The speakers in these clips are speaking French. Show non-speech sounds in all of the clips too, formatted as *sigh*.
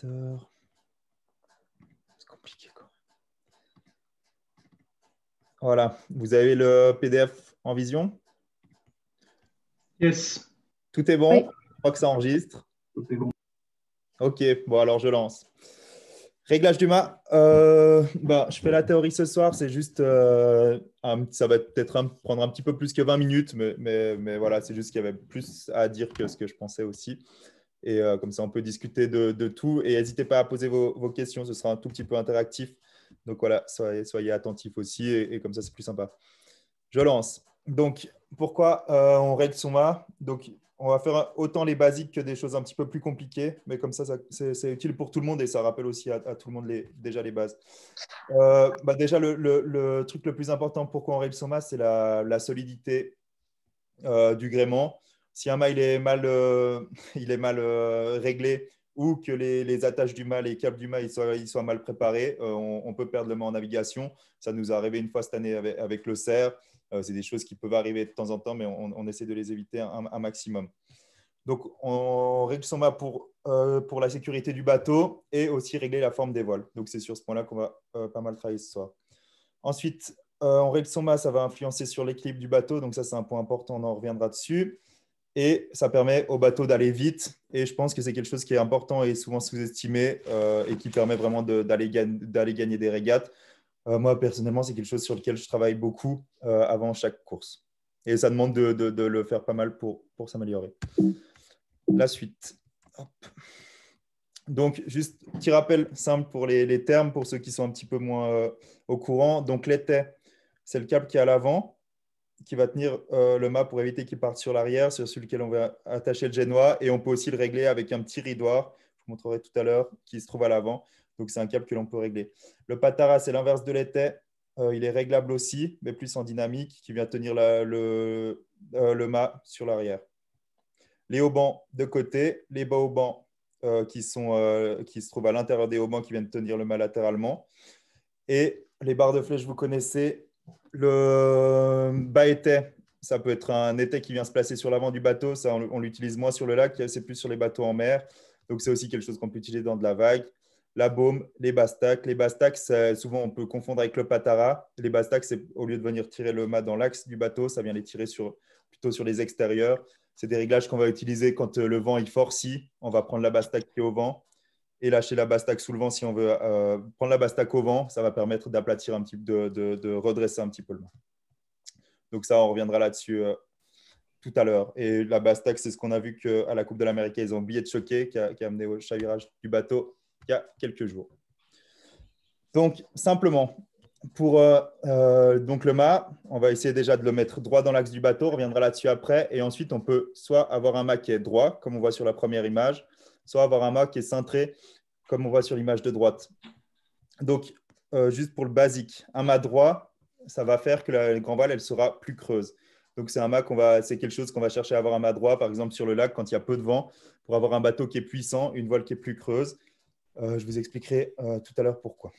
C'est compliqué, Voilà, vous avez le PDF en vision Yes. Tout est bon Je crois que ça enregistre. Tout est bon. Ok, bon, alors je lance. Réglage du mât. Euh, bah, je fais la théorie ce soir. C'est juste, euh, ça va peut-être prendre un petit peu plus que 20 minutes, mais, mais, mais voilà, c'est juste qu'il y avait plus à dire que ce que je pensais aussi. Et euh, comme ça, on peut discuter de, tout. Et n'hésitez pas à poser vos, questions, ce sera un tout petit peu interactif. Donc voilà, soyez, attentifs aussi, et, comme ça, c'est plus sympa. Je lance. Donc, pourquoi euh, on règle Soma Donc, on va faire autant les basiques que des choses un petit peu plus compliquées, mais comme ça, c'est utile pour tout le monde et ça rappelle aussi à, tout le monde les, déjà les bases. Euh, bah déjà, le, truc le plus important pourquoi on règle Soma, c'est la, solidité du gréement si un mât est mal, euh, *laughs* il mal euh, réglé ou que les, attaches du mât, les câbles du mât, ils soient, mal préparés, euh, on, peut perdre le mât en navigation. Ça nous a arrivé une fois cette année avec, le cerf. c'est des choses qui peuvent arriver de temps en temps, mais on, essaie de les éviter un, maximum. Donc, on règle son mât pour, pour la sécurité du bateau et aussi régler la forme des vols. Donc, c'est sur ce point-là qu'on va pas mal travailler ce soir. Ensuite, on règle son mât, ça va influencer sur l'équilibre du bateau. Donc, ça, c'est un point important, on en reviendra dessus et ça permet au bateau d'aller vite. Et je pense que c'est quelque chose qui est important et souvent sous-estimé euh, et qui permet vraiment d'aller gagner des régates. Euh, moi, personnellement, c'est quelque chose sur lequel je travaille beaucoup euh, avant chaque course. Et ça demande de, le faire pas mal pour, s'améliorer. La suite. Donc, juste petit rappel simple pour les, les, termes, pour ceux qui sont un petit peu moins au courant. Donc, l'été, c'est le câble qui est à l'avant qui va tenir euh, le mât pour éviter qu'il parte sur l'arrière, sur celui lequel on va attacher le génois. Et on peut aussi le régler avec un petit ridoir, je vous montrerai tout à l'heure, qui se trouve à l'avant. Donc, c'est un câble que l'on peut régler. Le patara, c'est l'inverse de l'été. Euh, il est réglable aussi, mais plus en dynamique, qui vient tenir le, euh, le, mât sur l'arrière. Les haubans de côté, les bas haubans qui, sont, qui se trouvent à l'intérieur des haubans qui viennent tenir le mât latéralement. Et les barres de flèche, vous connaissez, le euh, bas ça peut être un été qui vient se placer sur l'avant du bateau. Ça, on, l'utilise moins sur le lac, c'est plus sur les bateaux en mer. Donc, c'est aussi quelque chose qu'on peut utiliser dans de la vague. La baume, les bastacs. Les bastacs, souvent, on peut confondre avec le patara. Les bastacs, c'est au lieu de venir tirer le mât dans l'axe du bateau, ça vient les tirer plutôt sur les extérieurs. C'est des réglages qu'on va utiliser quand euh, le vent il forcit. On va prendre la bastac qui est au vent et lâcher la bastaque sous le vent si on veut euh, prendre la bastaque au vent. Ça va permettre d'aplatir un petit peu, de, redresser un petit peu le mât. Donc ça, on reviendra là-dessus euh, tout à l'heure. Et la bastaque, c'est ce qu'on a vu qu'à la Coupe de l'Amérique, ils ont oublié de choquer, qui a, amené au chavirage du bateau il y a quelques jours. Donc simplement, pour euh, donc le mât, on va essayer déjà de le mettre droit dans l'axe du bateau, on reviendra là-dessus après. Et ensuite, on peut soit avoir un mât qui est droit, comme on voit sur la première image, soit avoir un mât qui est cintré, comme on voit sur l'image de droite. Donc, euh, juste pour le basique, un mât droit, ça va faire que la, grand voile, elle sera plus creuse. Donc, c'est un va, c'est quelque chose qu'on va chercher à avoir un mât droit, par exemple sur le lac quand il y a peu de vent, pour avoir un bateau qui est puissant, une voile qui est plus creuse. Euh, je vous expliquerai euh, tout à l'heure pourquoi.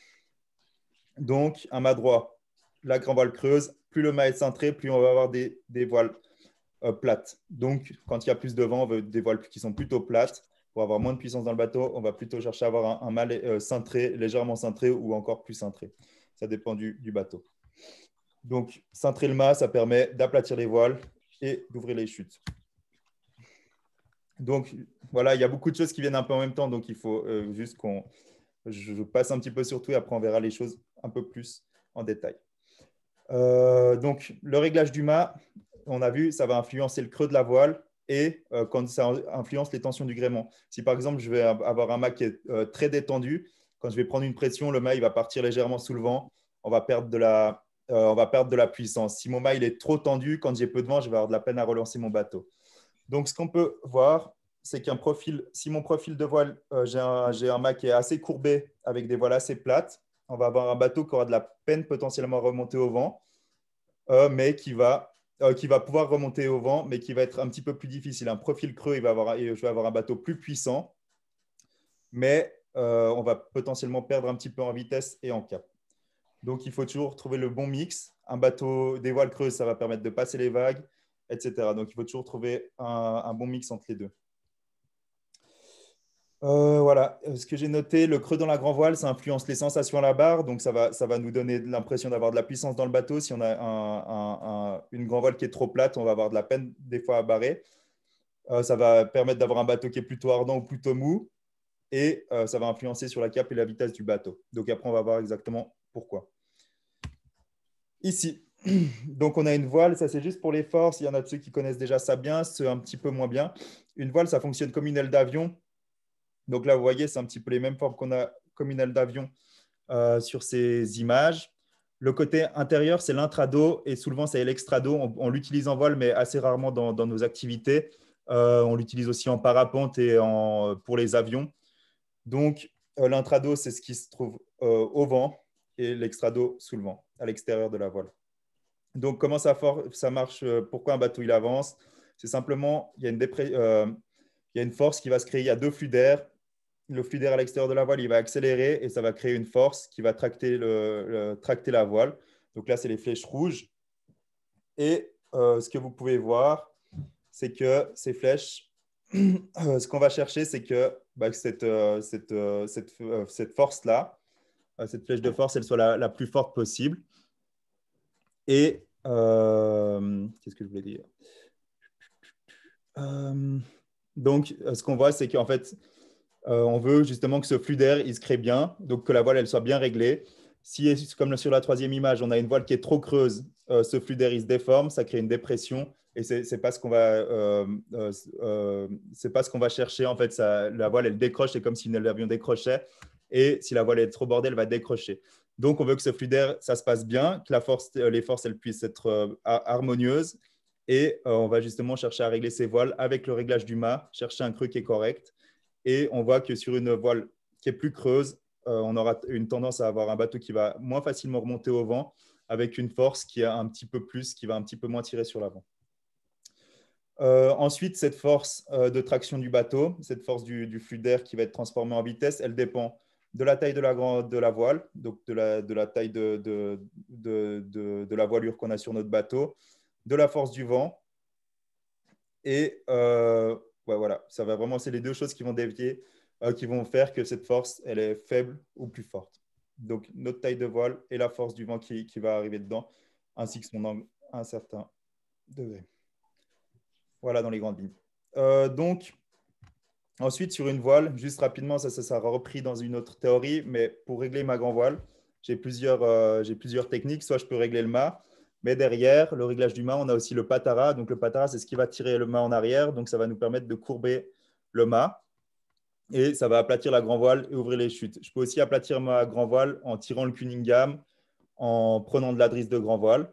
Donc, un mât droit, la grand voile creuse. Plus le mât est cintré, plus on va avoir des, voiles plates. Donc, quand il y a plus de vent, on veut des voiles qui sont plutôt plates pour avoir moins de puissance dans le bateau, on va plutôt chercher à avoir un, mât euh, cintré, légèrement cintré ou encore plus cintré. Ça dépend du, bateau. Donc, cintrer le mât, ça permet d'aplatir les voiles et d'ouvrir les chutes. Donc, voilà, il y a beaucoup de choses qui viennent un peu en même temps. Donc, il faut euh, juste qu'on. Je passe un petit peu sur tout et après, on verra les choses un peu plus en détail. Euh, donc, le réglage du mât, on a vu, ça va influencer le creux de la voile, et euh, quand ça influence les tensions du gréement. Si par exemple, je vais avoir un mât qui est euh, très détendu, quand je vais prendre une pression, le mât il va partir légèrement sous le vent, on va perdre de la, euh, on va perdre de la puissance. Si mon mât il est trop tendu, quand j'ai peu de vent, je vais avoir de la peine à relancer mon bateau. Donc, ce qu'on peut voir, c'est qu'un profil, si mon profil de voile, j'ai un, mât qui est assez courbé avec des voiles assez plates, on va avoir un bateau qui aura de la peine potentiellement à remonter au vent, mais qui va euh, qui va pouvoir remonter au vent, mais qui va être un petit peu plus difficile. Un profil creux, il va avoir, je vais avoir un bateau plus puissant, mais euh, on va potentiellement perdre un petit peu en vitesse et en cap. Donc, il faut toujours trouver le bon mix. Un bateau, des voiles creuses, ça va permettre de passer les vagues, etc. Donc, il faut toujours trouver un bon mix entre les deux. Euh, voilà, euh, ce que j'ai noté, le creux dans la grand voile, ça influence les sensations à la barre, donc ça va, nous donner l'impression d'avoir de la puissance dans le bateau. Si on a une grand voile qui est trop plate, on va avoir de la peine des fois à barrer. Euh, ça va permettre d'avoir un bateau qui est plutôt ardent ou plutôt mou, et ça va influencer sur la cape et la vitesse du bateau. Donc après, on va voir exactement pourquoi. Ici, *clears throat* donc on a une voile, ça c'est juste pour les forces, il y en a de ceux qui connaissent déjà ça bien, ceux un petit peu moins bien. Une voile, ça fonctionne comme une aile d'avion, donc là, vous voyez, c'est un petit peu les mêmes formes qu'on a comme une aile d'avion euh, sur ces images. Le côté intérieur, c'est l'intrado et souvent, c'est l'extrado. On, l'utilise en voile, mais assez rarement dans, nos activités. Euh, on l'utilise aussi en parapente et en, pour les avions. Donc, euh, l'intrado, c'est ce qui se trouve au vent et l'extrado sous le vent, à l'extérieur de la voile. Donc, comment ça, marche Pourquoi un bateau il avance C'est simplement, il y, a une il y, a une force qui va se créer. Il y deux flux d'air le flux d'air à l'extérieur de la voile, il va accélérer et ça va créer une force qui va tracter, le, tracter la voile. Donc là, c'est les flèches rouges. Et euh, ce que vous pouvez voir, c'est que ces flèches, *clears throat* ce qu'on va chercher, c'est que bah, cette, euh, cette, euh, cette, cette force-là, cette flèche de force, elle soit la, la plus forte possible. Et qu'est-ce que je voulais dire Donc, ce qu'on voit, c'est qu'en fait, euh, on veut justement que ce flux d'air, il se crée bien, donc que la voile, elle soit bien réglée. Si, comme sur la troisième image, on a une voile qui est trop creuse, euh, ce flux d'air, il se déforme, ça crée une dépression. Et c'est n'est pas ce qu'on va, euh, pas ce qu'on va chercher. En fait, la voile, elle décroche. C'est comme si l'avion décrochait. Et si la voile est trop bordée, elle va décrocher. Donc, on veut que ce flux d'air, ça se passe bien, que la force, les forces, elles puissent être harmonieuses. Et on va justement chercher à régler ces voiles avec le réglage du mât, chercher un creux qui est correct. Et on voit que sur une voile qui est plus creuse, euh, on aura une tendance à avoir un bateau qui va moins facilement remonter au vent, avec une force qui a un petit peu plus, qui va un petit peu moins tirer sur l'avant. Euh, ensuite, cette force euh, de traction du bateau, cette force du, flux d'air qui va être transformée en vitesse, elle dépend de la taille de la, de la voile, donc de la, de la taille de, de, la voilure qu'on a sur notre bateau, de la force du vent. Et voilà, ça va vraiment, c'est les deux choses qui vont dévier, euh, qui vont faire que cette force, elle est faible ou plus forte. Donc, notre taille de voile et la force du vent qui, va arriver dedans, ainsi que son angle à un certain degré. Voilà dans les grandes lignes. Euh, donc, ensuite, sur une voile, juste rapidement, ça, ça sera repris dans une autre théorie, mais pour régler ma grand voile, j'ai plusieurs, euh, plusieurs techniques. Soit je peux régler le mât, mais derrière, le réglage du mât, on a aussi le patara. Donc le patara, c'est ce qui va tirer le mât en arrière. Donc ça va nous permettre de courber le mât. Et ça va aplatir la grand voile et ouvrir les chutes. Je peux aussi aplatir ma grand voile en tirant le Cunningham, en prenant de la drisse de grand voile.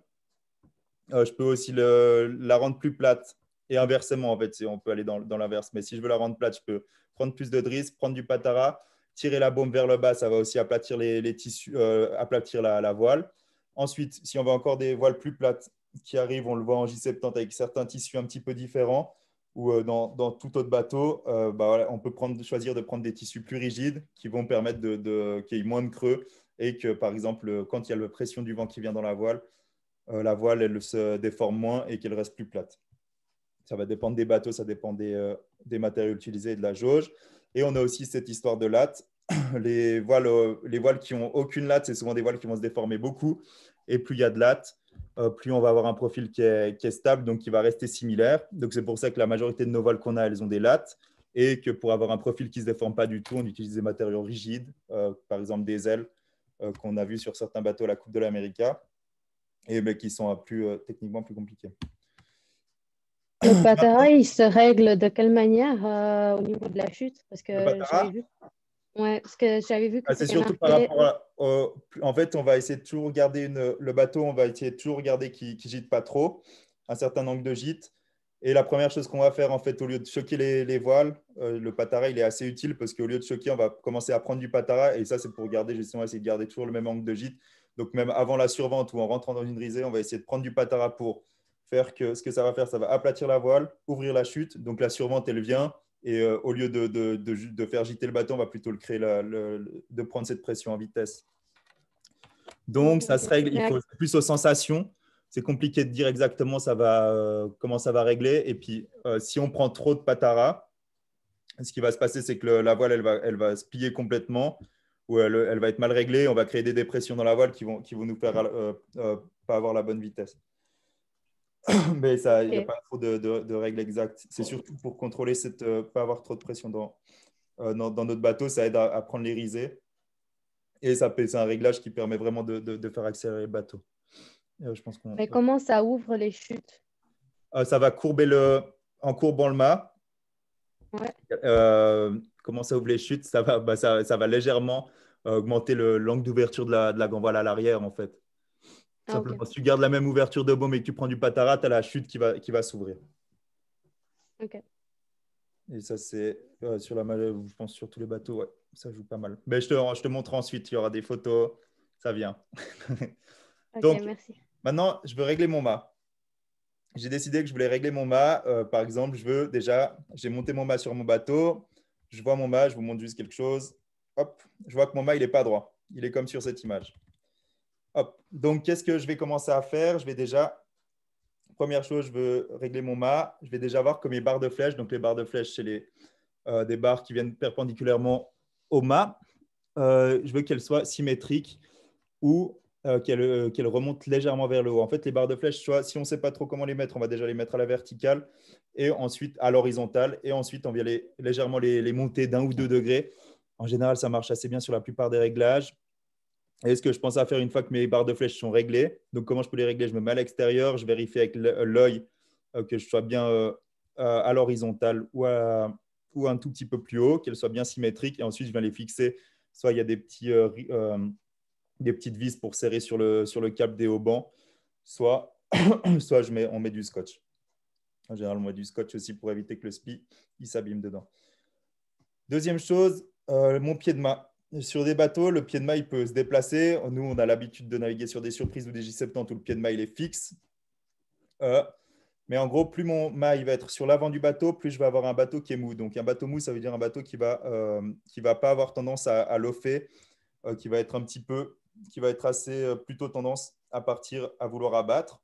Euh, je peux aussi la rendre plus plate et inversement, en fait, on peut aller dans, l'inverse. Mais si je veux la rendre plate, je peux prendre plus de drisse, prendre du patara, tirer la baume vers le bas, ça va aussi aplatir, les, tissus, euh, aplatir la, voile. Ensuite, si on veut encore des voiles plus plates qui arrivent, on le voit en J70 avec certains tissus un petit peu différents ou euh, dans, tout autre bateau, euh, bah on peut choisir de prendre des tissus plus rigides qui vont permettre de, qu'il y ait moins de creux et que, par exemple, quand il y a la pression du vent qui vient dans la voile, euh, la voile elle se déforme moins et qu'elle reste plus plate. Ça va dépendre des bateaux, ça dépend des, des matériaux utilisés et de la jauge. Et on a aussi cette histoire de latte *clears throat* les voiles, euh, les voiles qui n'ont aucune latte, c'est souvent des voiles qui vont se déformer beaucoup. Et plus il y a de latte, euh, plus on va avoir un profil qui est, stable, donc qui va rester similaire. Donc c'est pour ça que la majorité de nos voiles qu'on a, elles ont des lattes. Et que pour avoir un profil qui ne se déforme pas du tout, on utilise des matériaux rigides, euh, par exemple des ailes qu'on a vues sur certains bateaux à la Coupe de l'Amérique, et mais qui sont plus, techniquement plus compliqués. Le *clears throat* patara, il se règle de quelle manière au niveau de la chute Parce que Ouais, parce que j'avais vu que. Ah, en fait, on va essayer de toujours garder le bateau, on va essayer de toujours regarder qui, ne gîte pas trop, un certain angle de gîte. Et la première chose qu'on va faire, en fait, au lieu de choquer les, voiles, euh, le patara, il est assez utile parce qu'au lieu de choquer, on va commencer à prendre du patara. Et ça, c'est pour garder, justement, essayer de garder toujours le même angle de gîte. Donc, même avant la survente ou en rentrant dans une risée, on va essayer de prendre du patara pour faire que ce que ça va faire, ça va aplatir la voile, ouvrir la chute. Donc, la survente, elle vient. Et euh, au lieu de, faire giter le bâton, on va plutôt le créer, de prendre cette pression en vitesse. Donc, ça se règle, il faut plus aux sensations. C'est compliqué de dire exactement euh, comment ça va régler. Et puis, euh, si on prend trop de patara, ce qui va se passer, c'est que la voile, elle va, elle va se plier complètement ou elle, elle, va être mal réglée. On va créer des dépressions dans la voile qui vont, qui vont nous faire pas avoir la bonne vitesse. *coughs* mais ça, il n'y a pas trop de, règles exactes. C'est surtout pour contrôler cette, euh, pas avoir trop de pression euh, dans, dans, notre bateau, ça aide à, prendre les risées. Et ça, c'est un réglage qui permet vraiment de, de faire accélérer le bateau. Euh, je pense Mais comment ça ouvre les chutes Ça va courber le, en courbant le mât. comment ça ouvre les chutes ça va, bah, ça, ça, va légèrement augmenter l'angle d'ouverture de la, de la à l'arrière en fait. Ah, Simplement, si tu gardes la même ouverture de baume et que tu prends du patara, tu as la chute qui va, qui va s'ouvrir. Ok. Et ça, c'est euh, sur la euh, je pense sur tous les bateaux, ouais, ça joue pas mal. Mais je te, je te montre ensuite, il y aura des photos, ça vient. *laughs* Donc, merci. Maintenant, je veux régler mon mât. J'ai décidé que je voulais régler mon mât. Euh, par exemple, je veux déjà, j'ai monté mon mât sur mon bateau, je vois mon mât, je vous montre juste quelque chose. Hop, je vois que mon mât, il n'est pas droit. Il est comme sur cette image. Donc, qu'est-ce que je vais commencer à faire Je vais déjà, première chose, je veux régler mon mât. Je vais déjà voir que mes barres de flèche, donc les barres de flèche, c'est les, euh, des barres qui viennent perpendiculairement au mât. Euh, je veux qu'elles soient symétriques ou euh, qu'elles remontent légèrement vers le haut. En fait, les barres de flèche, soit, si on ne sait pas trop comment les mettre, on va déjà les mettre à la verticale et ensuite à l'horizontale. Et ensuite, on vient les, légèrement les, les monter d'un ou deux degrés. En général, ça marche assez bien sur la plupart des réglages. Et ce que je pense à faire une fois que mes barres de flèches sont réglées. Donc, comment je peux les régler Je me mets à l'extérieur, je vérifie avec l'œil euh, que je sois bien euh, euh, à l'horizontale ou, ou un tout petit peu plus haut, qu'elles soient bien symétriques. Et ensuite, je viens les fixer. Soit il y a des, petits, des petites vis pour serrer sur le, sur le des haubans, soit, *coughs* soit je mets, on met du scotch. En général, on met du scotch aussi pour éviter que le spi il s'abîme dedans. Deuxième chose, mon pied de mât sur des bateaux, le pied de maille peut se déplacer. Nous, on a l'habitude de naviguer sur des surprises ou des J70 où le pied de maille est fixe. Euh, mais en gros, plus mon maille va être sur l'avant du bateau, plus je vais avoir un bateau qui est mou. Donc un bateau mou, ça veut dire un bateau qui va, euh, va pas avoir tendance à, à euh, qui va être un petit peu, qui va être assez plutôt tendance à partir, à vouloir abattre.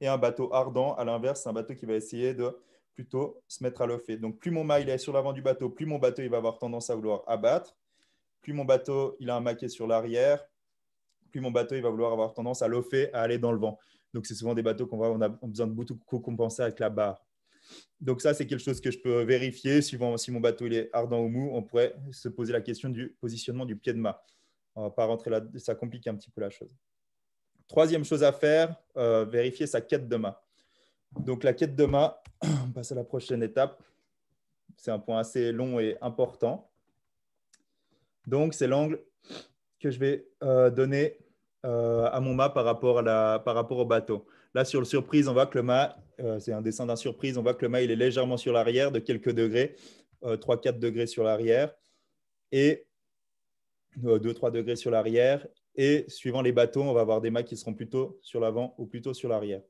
Et un bateau ardent, à l'inverse, c'est un bateau qui va essayer de plutôt se mettre à l'offer. Donc plus mon maille est sur l'avant du bateau, plus mon bateau il va avoir tendance à vouloir abattre plus mon bateau il a un maquet sur l'arrière, plus mon bateau il va vouloir avoir tendance à lofer, à aller dans le vent. Donc c'est souvent des bateaux qu'on voit, on a besoin de beaucoup compenser avec la barre. Donc ça, c'est quelque chose que je peux vérifier. Suivant si mon bateau il est ardent ou mou, on pourrait se poser la question du positionnement du pied de mât. On va pas rentrer là, ça complique un petit peu la chose. Troisième chose à faire, euh, vérifier sa quête de mât. Donc la quête de mât, *clears throat* on passe à la prochaine étape. C'est un point assez long et important. Donc, c'est l'angle que je vais euh, donner euh, à mon mât par rapport, à par rapport au bateau. Là, sur le surprise, on voit que le mât, euh, c'est un dessin d'un surprise, on voit que le mât, il est légèrement sur l'arrière de quelques degrés, 3-4 degrés sur l'arrière, et 2-3 degrés sur l'arrière. Et suivant les bateaux, on va avoir des mâts qui seront plutôt sur l'avant ou plutôt sur l'arrière.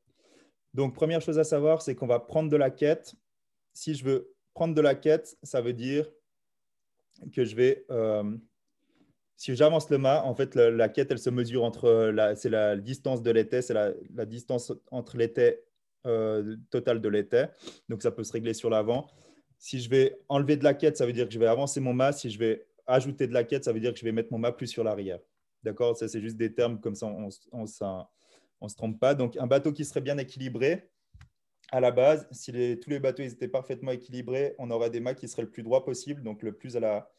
Donc, première chose à savoir, c'est qu'on va prendre de la quête. Si je veux prendre de la quête, ça veut dire que je vais. Euh, si j'avance le mât, en fait, la, quête, elle se mesure entre euh, la, c'est la distance de l'été, c'est la, distance entre l'été euh, total de l'été. Donc, ça peut se régler sur l'avant. Si je vais enlever de la quête, ça veut dire que je vais avancer mon mât. Si je vais ajouter de la quête, ça veut dire que je vais mettre mon mât plus sur l'arrière. D'accord Ça, c'est juste des termes comme ça, on ne se trompe pas. Donc, un bateau qui serait bien équilibré, à la base, si tous les bateaux étaient parfaitement équilibrés, on aurait des mâts qui seraient le plus droit possible, donc le plus à la,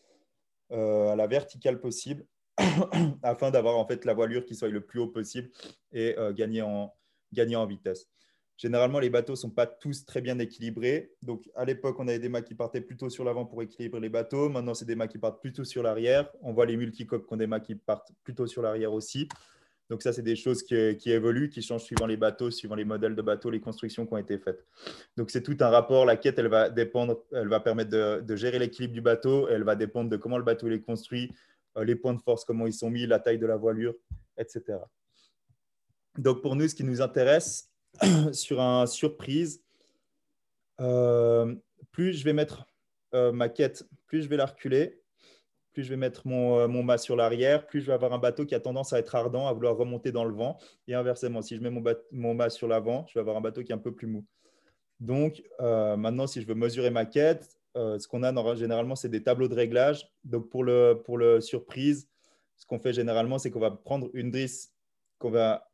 euh, verticale possible, *clears throat* afin d'avoir en fait la voilure qui soit le plus haut possible et euh, gagner, en, vitesse. Généralement, les bateaux ne sont pas tous très bien équilibrés. Donc, à l'époque, on avait des mâts qui partaient plutôt sur l'avant pour équilibrer les bateaux. Maintenant, c'est des mâts qui partent plutôt sur l'arrière. On voit les multicoques qui ont des mâts qui partent plutôt sur l'arrière aussi. Donc ça, c'est des choses euh, qui, évoluent, qui changent suivant les bateaux, suivant les modèles de bateaux, les constructions qui ont été faites. Donc c'est tout un rapport. La quête, elle va dépendre, elle va permettre de, gérer l'équilibre du bateau, elle va dépendre de comment le bateau est construit, euh, les points de force, comment ils sont mis, la taille de la voilure, etc. Donc pour nous, ce qui nous intéresse *clears throat* sur un surprise, euh, plus je vais mettre ma quête, plus je vais la reculer, plus je vais mettre mon, euh, mon mât sur l'arrière, plus je vais avoir un bateau qui a tendance à être ardent, à vouloir remonter dans le vent. Et inversement, si je mets mon, mon mât sur l'avant, je vais avoir un bateau qui est un peu plus mou. Donc, euh, maintenant, si je veux mesurer ma quête, euh, ce qu'on a généralement, c'est des tableaux de réglage. Donc, pour le, pour le surprise, ce qu'on fait généralement, c'est qu'on va prendre une drisse, qu'on va,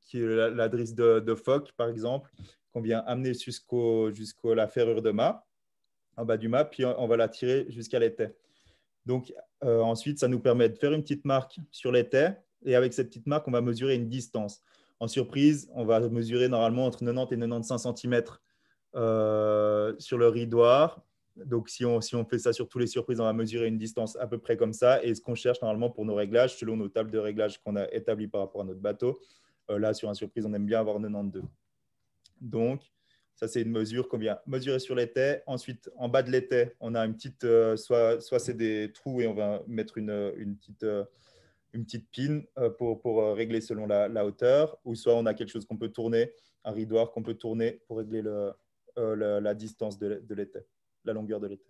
qui est la, drisse de, de, phoque, par exemple, qu'on vient amener jusqu'au la ferrure de mât, en bas du mât, puis on, va la tirer jusqu'à l'été. Donc euh, ensuite, ça nous permet de faire une petite marque sur les terres et avec cette petite marque, on va mesurer une distance. En surprise, on va mesurer normalement entre 90 et 95 cm euh, sur le ridoir. Donc si on, si on fait ça sur tous les surprises, on va mesurer une distance à peu près comme ça. Et ce qu'on cherche normalement pour nos réglages, selon nos tables de réglages qu'on a établies par rapport à notre bateau, euh, là sur un surprise, on aime bien avoir 92. Donc ça, c'est une mesure qu'on vient mesurer sur l'été. Ensuite, en bas de l'été, on a une petite, euh, soit, soit c'est des trous et on va mettre une, euh, petite, euh, une petite pin pour, pour régler selon la, hauteur, ou soit on a quelque chose qu'on peut tourner, un ridoir qu'on peut tourner pour régler le, la, distance de, de la longueur de l'été.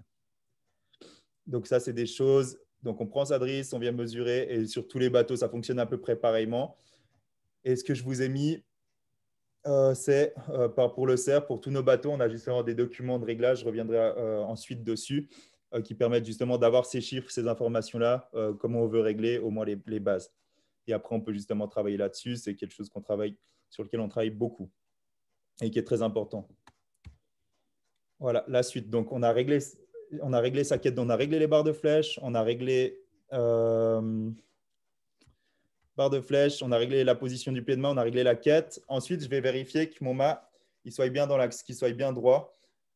Donc ça, c'est des choses. Donc on prend sa drisse, on vient mesurer, et sur tous les bateaux, ça fonctionne à peu près pareillement. Et ce que je vous ai mis, euh, c'est euh, pour le cerf, pour tous nos bateaux, on a justement des documents de réglage, je reviendrai euh, ensuite dessus, qui permettent justement d'avoir ces chiffres, ces informations-là, comment on veut régler au moins les, bases. Et après, on peut justement travailler là-dessus, c'est quelque chose qu'on travaille, sur lequel on travaille beaucoup et qui est très important. Voilà, la suite. Donc, on a réglé, on a réglé sa quête, on a réglé les barres de flèche, on a réglé barre de flèche, on a réglé la position du pied de main, on a réglé la quête. Ensuite, je vais vérifier que mon mât soit bien dans l'axe, qu'il soit bien droit,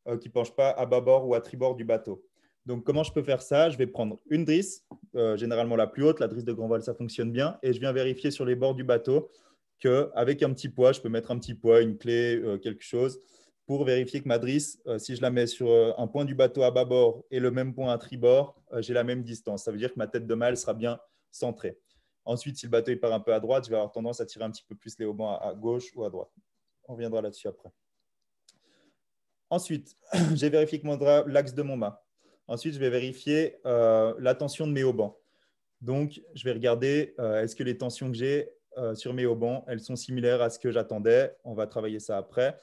euh, qu'il ne penche pas à bâbord ou à tribord du bateau. Donc, comment je peux faire ça Je vais prendre une drisse, euh, généralement la plus haute, la drisse de grand voile, ça fonctionne bien, et je viens vérifier sur les bords du bateau qu'avec un petit poids, je peux mettre un petit poids, une clé, euh, quelque chose, pour vérifier que ma drisse, si je la mets sur un point du bateau à bâbord et le même point à tribord, j'ai la même distance. Ça veut dire que ma tête de mâle sera bien centrée. Ensuite, si le bateau il part un peu à droite, je vais avoir tendance à tirer un petit peu plus les haubans à, gauche ou à droite. On reviendra là-dessus après. Ensuite, *clears throat* j'ai vérifié l'axe de mon mât. Ensuite, je vais vérifier euh, la tension de mes haubans. Donc, je vais regarder euh, est-ce que les tensions que j'ai euh, sur mes haubans, elles sont similaires à ce que j'attendais. On va travailler ça après.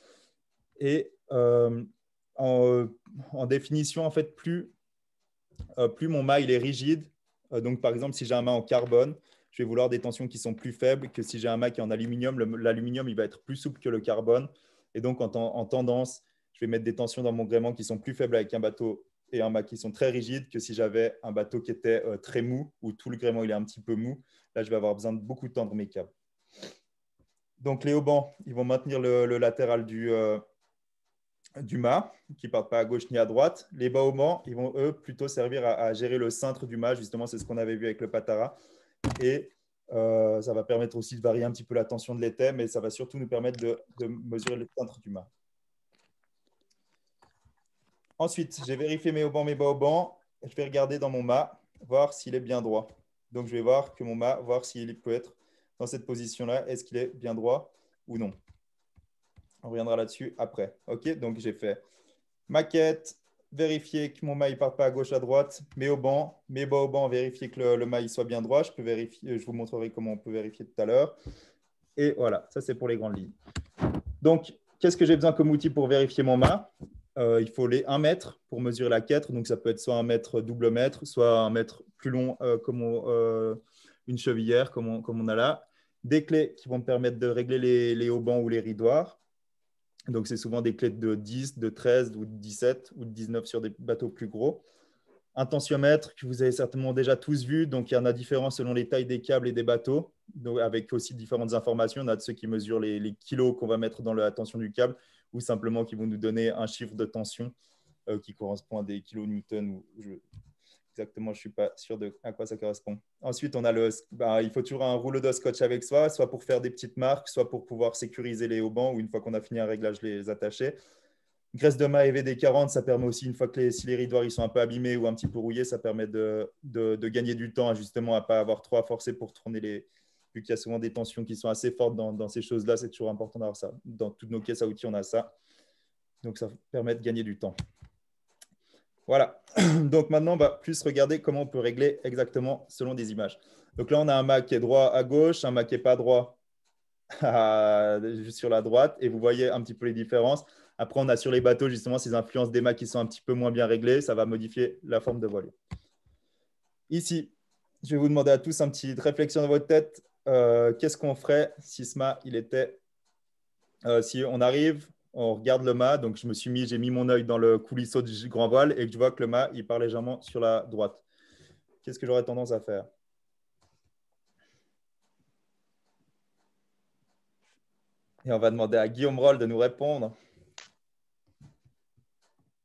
Et en, définition, en fait, plus, plus mon mât il est rigide, donc par exemple, si j'ai un mât en carbone, je vais vouloir des tensions qui sont plus faibles que si j'ai un mât qui est en aluminium. L'aluminium, il va être plus souple que le carbone. Et donc, en, tendance, je vais mettre des tensions dans mon gréement qui sont plus faibles avec un bateau et un mât qui sont très rigides que si j'avais un bateau qui était euh, très mou, où tout le gréement il est un petit peu mou. Là, je vais avoir besoin de beaucoup tendre mes câbles. Donc, les haubans, ils vont maintenir le, latéral du, euh, du mât, qui ne partent pas à gauche ni à droite. Les bas haubans, ils vont, eux, plutôt servir à, à gérer le cintre du mât. Justement, c'est ce qu'on avait vu avec le patara. Et euh, ça va permettre aussi de varier un petit peu la tension de l'été, mais ça va surtout nous permettre de, mesurer le centre du mât. Ensuite, j'ai vérifié mes haubans, mes bas haubans. Je vais regarder dans mon mât, voir s'il est bien droit. Donc, je vais voir que mon mât, voir s'il peut être dans cette position-là. Est-ce qu'il est bien droit ou non On reviendra là-dessus après. OK, donc j'ai fait maquette, vérifier que mon maille ne pas à gauche, à droite, mais au banc, mais bas au vérifier que le, maille soit bien droit. Je, peux vérifier, je vous montrerai comment on peut vérifier tout à l'heure. Et voilà, ça c'est pour les grandes lignes. Donc, qu'est-ce que j'ai besoin comme outil pour vérifier mon mât euh, Il faut les 1 mètre pour mesurer la quête. Donc, ça peut être soit un mètre double mètre, soit un mètre plus long euh, comme euh, une chevillère, comme on, comme on, a là. Des clés qui vont me permettre de régler les, les haubans ou les ridoirs donc, c'est souvent des clés de 10, de 13 ou de 17 ou de 19 sur des bateaux plus gros. Un tensiomètre que vous avez certainement déjà tous vu. Donc, il y en a différents selon les tailles des câbles et des bateaux, avec aussi différentes informations. On a de ceux qui mesurent les, kilos qu'on va mettre dans la tension du câble ou simplement qui vont nous donner un chiffre de tension euh, qui correspond à des kilonewtons ou exactement, je ne suis pas sûr de à quoi ça correspond. Ensuite, on a le, bah, il faut toujours un rouleau de scotch avec soi, soit pour faire des petites marques, soit pour pouvoir sécuriser les haubans ou une fois qu'on a fini un réglage, les attacher. Graisse de mât et VD40, ça permet aussi, une fois que les, si ils sont un peu abîmés ou un petit peu rouillés, ça permet de, de, gagner du temps justement à ne pas avoir trop à forcer pour tourner les, vu qu'il y a souvent des tensions qui sont assez fortes dans, dans ces choses-là, c'est toujours important d'avoir ça. Dans toutes nos caisses à outils, on a ça. Donc, ça permet de gagner du temps. Voilà. *clears throat* Donc maintenant, on va plus regarder comment on peut régler exactement selon des images. Donc là, on a un MAC qui est droit à gauche, un mât qui n'est pas droit *laughs* sur la droite. Et vous voyez un petit peu les différences. Après, on a sur les bateaux, justement, ces influences des mâts qui sont un petit peu moins bien réglées. Ça va modifier la forme de voilier. Ici, je vais vous demander à tous un petit réflexion dans votre tête. Euh, qu'est-ce qu'on ferait si ce mât, il était... Euh, si on arrive, on regarde le mât, donc je me suis mis, j'ai mis mon œil dans le coulisseau du grand voile et je vois que le mât, il part légèrement sur la droite. Qu'est-ce que j'aurais tendance à faire Et on va demander à Guillaume Roll de nous répondre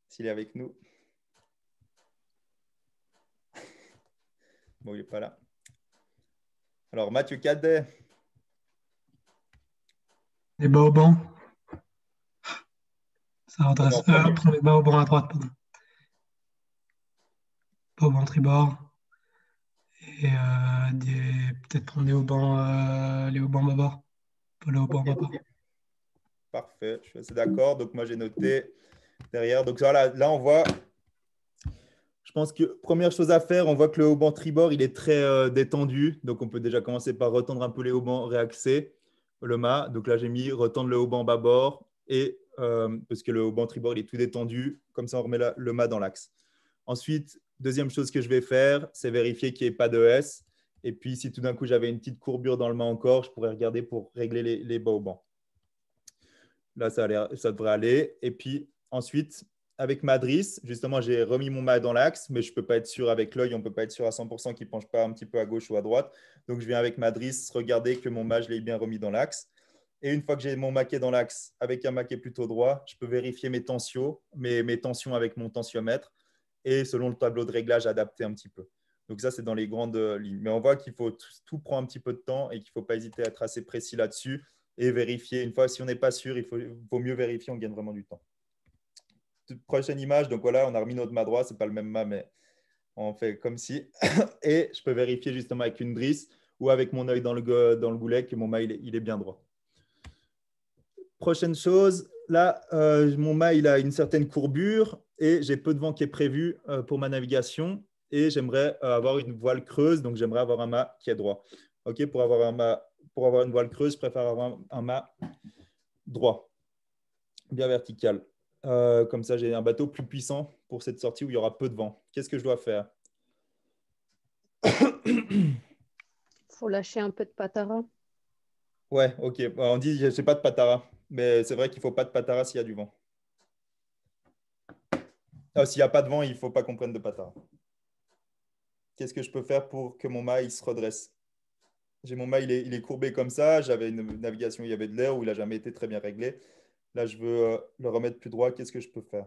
s'il est avec nous. *laughs* Bon, il n'est pas là. Alors, Mathieu Cadet. Les bon ça redresse le premier bas au banc à droite, pardon. Pas au banc tribord. Et euh, peut-être prendre les haubans, euh, les haubans bas Pas le bas bord. Parfait, je suis assez d'accord. Donc moi j'ai noté derrière. Donc voilà, là on voit. Je pense que première chose à faire, on voit que le hauban tribord il est très euh, détendu. Donc on peut déjà commencer par retendre un peu les haubans réaxés, le mât. Donc là j'ai mis retendre le hauban bord et euh, parce que le haut tribord il est tout détendu. Comme ça, on remet le mât dans l'axe. Ensuite, deuxième chose que je vais faire, c'est vérifier qu'il n'y ait pas de S. Et puis, si tout d'un coup, j'avais une petite courbure dans le mât encore, je pourrais regarder pour régler les, les bas au banc. Là, ça, ça, devrait aller. Et puis, ensuite, avec Madris, justement, j'ai remis mon mât dans l'axe, mais je ne peux pas être sûr avec l'œil, on ne peut pas être sûr à 100% qu'il ne penche pas un petit peu à gauche ou à droite. Donc, je viens avec Madris regarder que mon mât, je l'ai bien remis dans l'axe. Et une fois que j'ai mon maquet dans l'axe avec un maquet plutôt droit, je peux vérifier mes tensions, avec mon tensiomètre et selon le tableau de réglage adapter un petit peu. Donc ça, c'est dans les grandes lignes. Mais on voit qu'il faut tout, prendre prend un petit peu de temps et qu'il ne faut pas hésiter à être assez précis là-dessus et vérifier. Une fois, si on n'est pas sûr, il vaut mieux vérifier, on gagne vraiment du temps. prochaine image, donc voilà, on a remis notre ma droite, ce n'est pas le même ma, mais on fait comme si. *coughs* Et je peux vérifier justement avec une brise ou avec mon œil dans le, dans goulet que mon ma, il est bien droit. Prochaine chose, là, euh, mon mât, il a une certaine courbure et j'ai peu de vent qui est prévu euh, pour ma navigation et j'aimerais euh, avoir une voile creuse, donc j'aimerais avoir un mât qui est droit. Ok pour, avoir un pour avoir une voile creuse, je préfère avoir un, mât droit, bien vertical. comme ça, j'ai un bateau plus puissant pour cette sortie où il y aura peu de vent. Qu'est-ce que je dois faire *coughs* Faut lâcher un peu de patara. Ouais, ok. On dit, je n'ai pas de patara. Mais c'est vrai qu'il ne faut pas de patara s'il y a du vent. Ah, s'il n'y a pas de vent, il ne faut pas qu'on prenne de patara. Qu'est-ce que je peux faire pour que mon mât se redresse J'ai mon mât, il est, courbé comme ça. J'avais une navigation, il y avait de l'air où il n'a jamais été très bien réglé. Là, je veux euh, le remettre plus droit. Qu'est-ce que je peux faire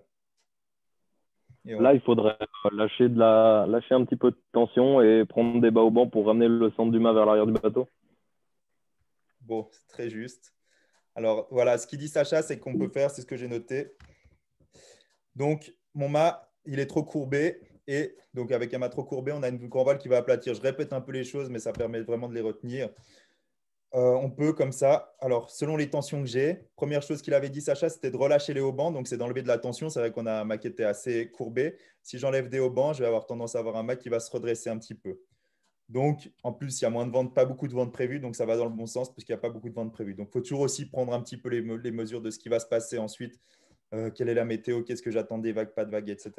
Là, il faudrait euh, lâcher, de la... lâcher un petit peu de tension et prendre des bas au banc pour ramener le centre du mât vers l'arrière du bateau. Bon, c'est très juste. Alors voilà, ce qu'il dit Sacha, c'est qu'on peut faire, c'est ce que j'ai noté. Donc mon mât, il est trop courbé. Et donc avec un mât trop courbé, on a une courbale qui va aplatir. Je répète un peu les choses, mais ça permet vraiment de les retenir. Euh, on peut comme ça, alors selon les tensions que j'ai, première chose qu'il avait dit Sacha, c'était de relâcher les haubans, donc c'est d'enlever de la tension, c'est vrai qu'on a un mât qui était assez courbé. Si j'enlève des haubans, je vais avoir tendance à avoir un mât qui va se redresser un petit peu. Donc, en plus, il y a moins de ventes, pas beaucoup de ventes prévues, donc ça va dans le bon sens parce qu'il n'y a pas beaucoup de ventes prévues. Donc, il faut toujours aussi prendre un petit peu les, mesures de ce qui va se passer ensuite, euh, quelle est la météo, qu'est-ce que j'attends des vagues, pas de vagues, etc.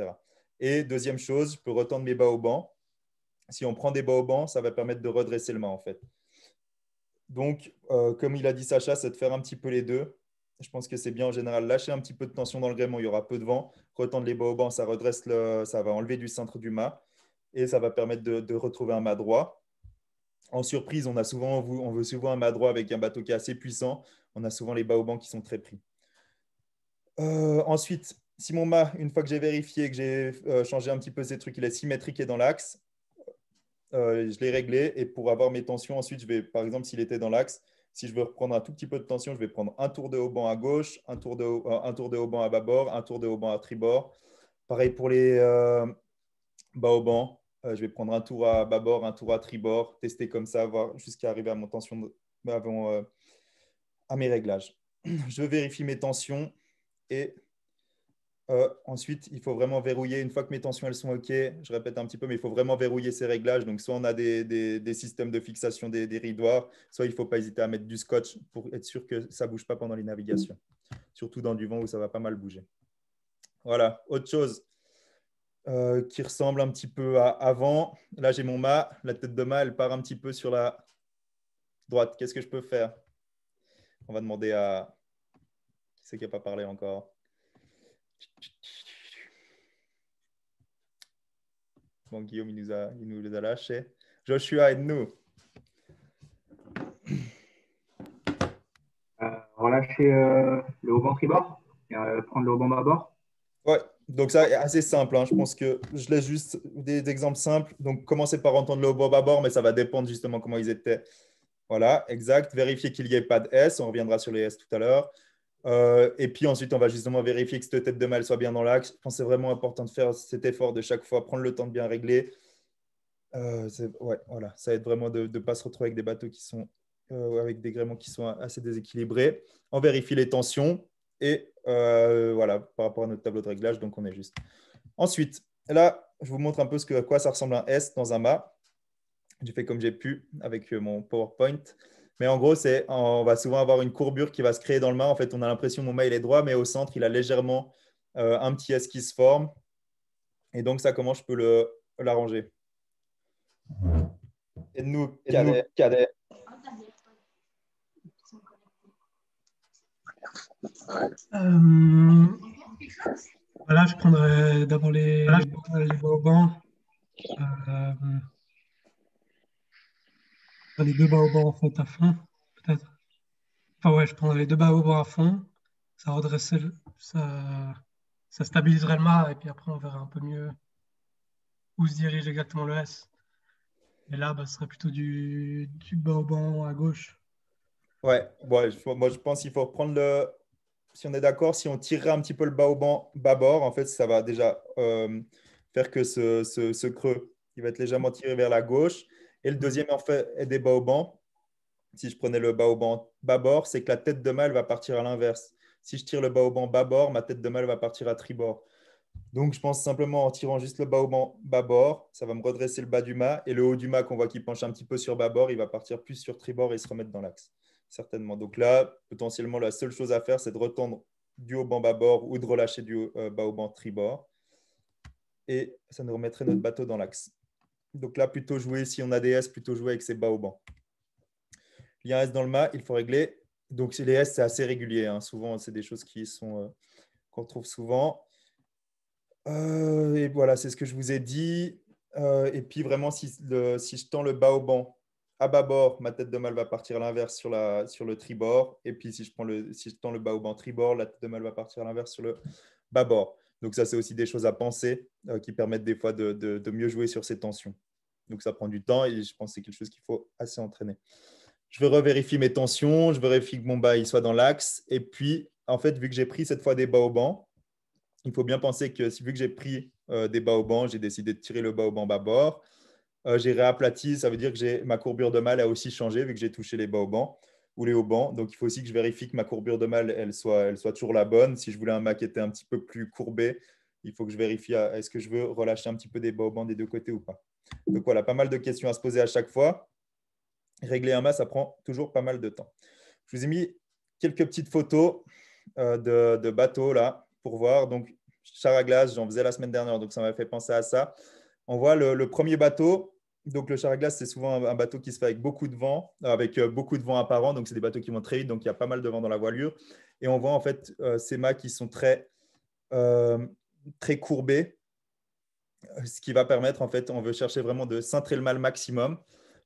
Et deuxième chose, je peux retendre mes bas au banc. Si on prend des bas au banc, ça va permettre de redresser le mât, en fait. Donc, euh, comme il a dit Sacha, c'est de faire un petit peu les deux. Je pense que c'est bien en général lâcher un petit peu de tension dans le gréement, il y aura peu de vent. Retendre les bas au banc, ça redresse le, ça va enlever du centre du mât et ça va permettre de, retrouver un mât droit. En surprise, on, a souvent, on veut souvent un mât droit avec un bateau qui est assez puissant. On a souvent les baobans qui sont très pris. Euh, ensuite, si mon mât, une fois que j'ai vérifié, que j'ai euh, changé un petit peu ces trucs, il est symétrique et dans l'axe, euh, je l'ai réglé. Et pour avoir mes tensions, ensuite, je vais, par exemple, s'il était dans l'axe, si je veux reprendre un tout petit peu de tension, je vais prendre un tour de haut à gauche, un tour de, un tour de haut à bâbord, un tour de haut à tribord. Pareil pour les bas haut euh, je vais prendre un tour à bâbord, un tour à tribord, tester comme ça, voir jusqu'à arriver à mon tension avant, euh, à mes réglages. *clears throat* Je vérifie mes tensions et euh, ensuite, il faut vraiment verrouiller. Une fois que mes tensions elles sont OK, je répète un petit peu, mais il faut vraiment verrouiller ces réglages. Donc, soit on a des, systèmes de fixation des, des ridoirs, soit il ne faut pas hésiter à mettre du scotch pour être sûr que ça ne bouge pas pendant les navigations, surtout dans du vent où ça va pas mal bouger. Voilà, autre chose, euh, qui ressemble un petit peu à avant. Là, j'ai mon mât, la tête de mât, elle part un petit peu sur la droite. Qu'est-ce que je peux faire On va demander à... Qui c'est qui n'a pas parlé encore Bon, Guillaume, il nous, a, il nous les a lâchés. Joshua, aide-nous. Euh, relâcher euh, le le ruban tribord, euh, prendre le haut à bord. Donc ça, assez simple. Hein. Je pense que je laisse juste des, exemples simples. Donc commencez par entendre le bob à bord, mais ça va dépendre justement comment ils étaient. Voilà, exact. Vérifier qu'il n'y ait pas de S. On reviendra sur les S tout à l'heure. Euh, et puis ensuite, on va justement vérifier que cette tête de mal soit bien dans l'axe. Je pense que c'est vraiment important de faire cet effort de chaque fois, prendre le temps de bien régler. Euh, voilà, ça aide vraiment de ne pas se retrouver avec des bateaux qui sont euh, avec des gréements qui sont assez déséquilibrés. On vérifie les tensions et euh, voilà, par rapport à notre tableau de réglage, donc on est juste. Ensuite, là, je vous montre un peu ce que, à quoi ça ressemble un S dans un mât. J'ai fait comme j'ai pu avec euh, mon PowerPoint. Mais en gros, c'est, on va souvent avoir une courbure qui va se créer dans le mât. En fait, on a l'impression que mon mât, il est droit, mais au centre, il a légèrement euh, un petit S qui se forme. Et donc, ça, comment je peux le l'arranger et nous cadets Euh, là, je prendrai d'abord les, les baobans. Euh, les deux bas en fond à fond, peut-être. Enfin, ouais, je prendrais les deux bas baobans à fond. Ça redresserait, ça, ça stabiliserait le mât et puis après, on verrait un peu mieux où se dirige exactement le S. Et là, bah, ce serait plutôt du, du baoban à gauche. Ouais, ouais moi je pense qu'il faut reprendre le, si on est d'accord, si on tirait un petit peu le bas au banc, bas bord, en fait, ça va déjà euh, faire que ce, creux, il va être légèrement tiré vers la gauche. Et le deuxième, en fait, est des bas au Si je prenais le bas au banc bas bord, c'est que la tête de mâle va partir à l'inverse. Si je tire le bas au banc bas bord, ma tête de mâle va partir à tribord. Donc, je pense simplement en tirant juste le bas au banc bas bord, ça va me redresser le bas du mât. Et le haut du mât qu'on voit qui penche un petit peu sur bas bord, il va partir plus sur tribord et se remettre dans l'axe certainement. Donc là, potentiellement, la seule chose à faire, c'est de retendre du haut banc bord ou de relâcher du euh, bas banc tribord. Et ça nous remettrait notre bateau dans l'axe. Donc là, plutôt jouer, si on a des S, plutôt jouer avec ces bas au banc. Il y a un S dans le mât, il faut régler. Donc les S, c'est assez régulier. Hein. Souvent, c'est des choses qui sont euh, qu'on trouve souvent. Euh, et voilà, c'est ce que je vous ai dit. et puis vraiment, si, je tends le bas au banc, à bâbord, ma tête de mâle va partir à l'inverse sur, le tribord. Et puis, si je, prends le, si je tends le bas au banc tribord, la tête de mâle va partir à l'inverse sur le bas bord Donc, ça, c'est aussi des choses à penser euh, qui permettent des fois de, mieux jouer sur ces tensions. Donc, ça prend du temps et je pense que c'est quelque chose qu'il faut assez entraîner. Je vais revérifier mes tensions, je vérifie que mon bas il soit dans l'axe. Et puis, en fait, vu que j'ai pris cette fois des bas au banc, il faut bien penser que si vu que j'ai pris euh, des bas au banc, j'ai décidé de tirer le bas au banc bâbord. bord euh, j'ai réaplati, ça veut dire que j'ai ma courbure de mal a aussi changé vu que j'ai touché les bas au banc ou les hauts bancs. Donc il faut aussi que je vérifie que ma courbure de mal elle soit, elle soit toujours la bonne. Si je voulais un mât qui était un petit peu plus courbé, il faut que je vérifie ah, est-ce que je veux relâcher un petit peu des bas au banc des deux côtés ou pas. Donc voilà, pas mal de questions à se poser à chaque fois. Régler un mât, ça prend toujours pas mal de temps. Je vous ai mis quelques petites photos euh, de, de bateaux là pour voir. Donc char à glace, j'en faisais la semaine dernière, donc ça m'a fait penser à ça. On voit le premier bateau, donc, le char à glace, c'est souvent un bateau qui se fait avec beaucoup de vent, avec euh, beaucoup de vent apparent. Donc, c'est des bateaux qui vont très vite. Donc, il y a pas mal de vent dans la voilure. Et on voit en fait euh, ces mâts qui sont très, euh, très courbés, ce qui va permettre, en fait, on veut chercher vraiment de cintrer le mâle maximum.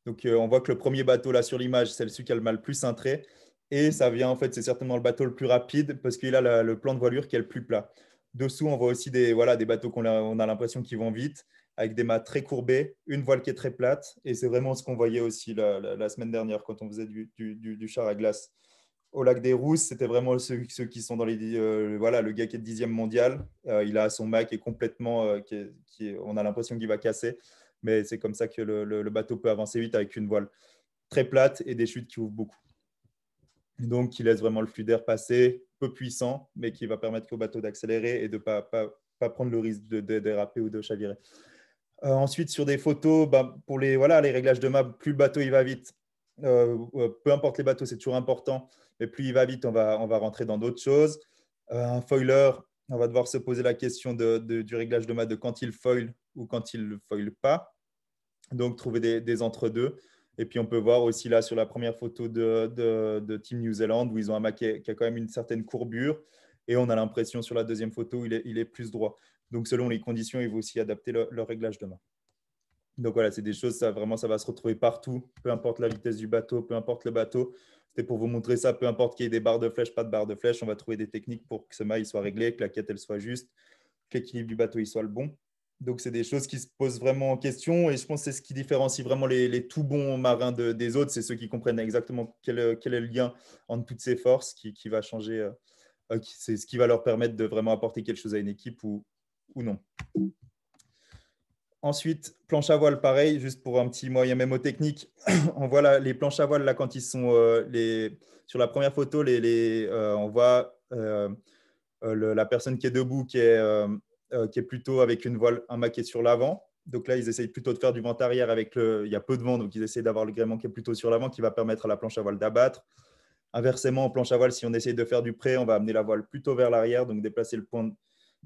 Donc, on voit que le premier bateau là sur l'image, c'est celui qui a le mâle le plus cintré. Et ça vient, en fait, c'est certainement le bateau le plus rapide parce qu'il a le plan de voilure qui est le plus plat. Dessous, on voit aussi des, voilà, des bateaux qu'on a, a l'impression qu'ils vont vite avec des mâts très courbés, une voile qui est très plate. Et c'est vraiment ce qu'on voyait aussi la, semaine dernière quand on faisait du, char à glace. Au lac des Rousses, c'était vraiment ceux, qui sont dans les. Euh, voilà, le gars qui est dixième mondial, euh, il a son mât qui est complètement. Euh, qui on a l'impression qu'il va casser, mais c'est comme ça que le, bateau peut avancer vite avec une voile très plate et des chutes qui ouvrent beaucoup. Donc, qui laisse vraiment le flux d'air passer, peu puissant, mais qui va permettre au bateau d'accélérer et de ne pas, prendre le risque de déraper ou de chavirer. Euh, ensuite, sur des photos, bah, pour les, voilà, les réglages de map, plus le bateau il va vite, euh, euh, peu importe les bateaux, c'est toujours important, mais plus il va vite, on va, rentrer dans d'autres choses. un foiler, on va devoir se poser la question du réglage de map, de quand il foil ou quand il ne foil pas. Donc, trouver des, entre-deux. Et puis, on peut voir aussi là sur la première photo de, Team New Zealand où ils ont un mât qui, a quand même une certaine courbure. Et on a l'impression sur la deuxième photo, il est, il est plus droit. Donc, selon les conditions, il faut aussi adapter le, réglage de main. Donc voilà, c'est des choses, ça vraiment, ça va se retrouver partout, peu importe la vitesse du bateau, peu importe le bateau. C'était pour vous montrer ça, peu importe qu'il y ait des barres de flèche, pas de barres de flèche, on va trouver des techniques pour que ce mail soit réglé, que la quête elle soit juste, que l'équilibre du bateau il soit le bon. Donc c'est des choses qui se posent vraiment en question et je pense que c'est ce qui différencie vraiment les, tout bons marins des autres, c'est ceux qui comprennent exactement quel, est le lien entre toutes ces forces qui, va changer, euh, euh, c'est ce qui va leur permettre de vraiment apporter quelque chose à une équipe ou, ou non. Ensuite, planche à voile, pareil, juste pour un petit moyen mémotechnique. *clears throat* on voit là, les planches à voile, là, quand ils sont euh, les... sur la première photo, les, les, euh, on voit euh, la personne qui est debout, qui est, qui est plutôt avec une voile, un maquet sur l'avant. Donc là, ils essayent plutôt de faire du vent arrière avec le. Il y a peu de vent, donc ils essayent d'avoir le gréement qui est plutôt sur l'avant, qui va permettre à la planche à voile d'abattre. Inversement, en planche à voile, si on essaye de faire du prêt, on va amener la voile plutôt vers l'arrière, donc déplacer le point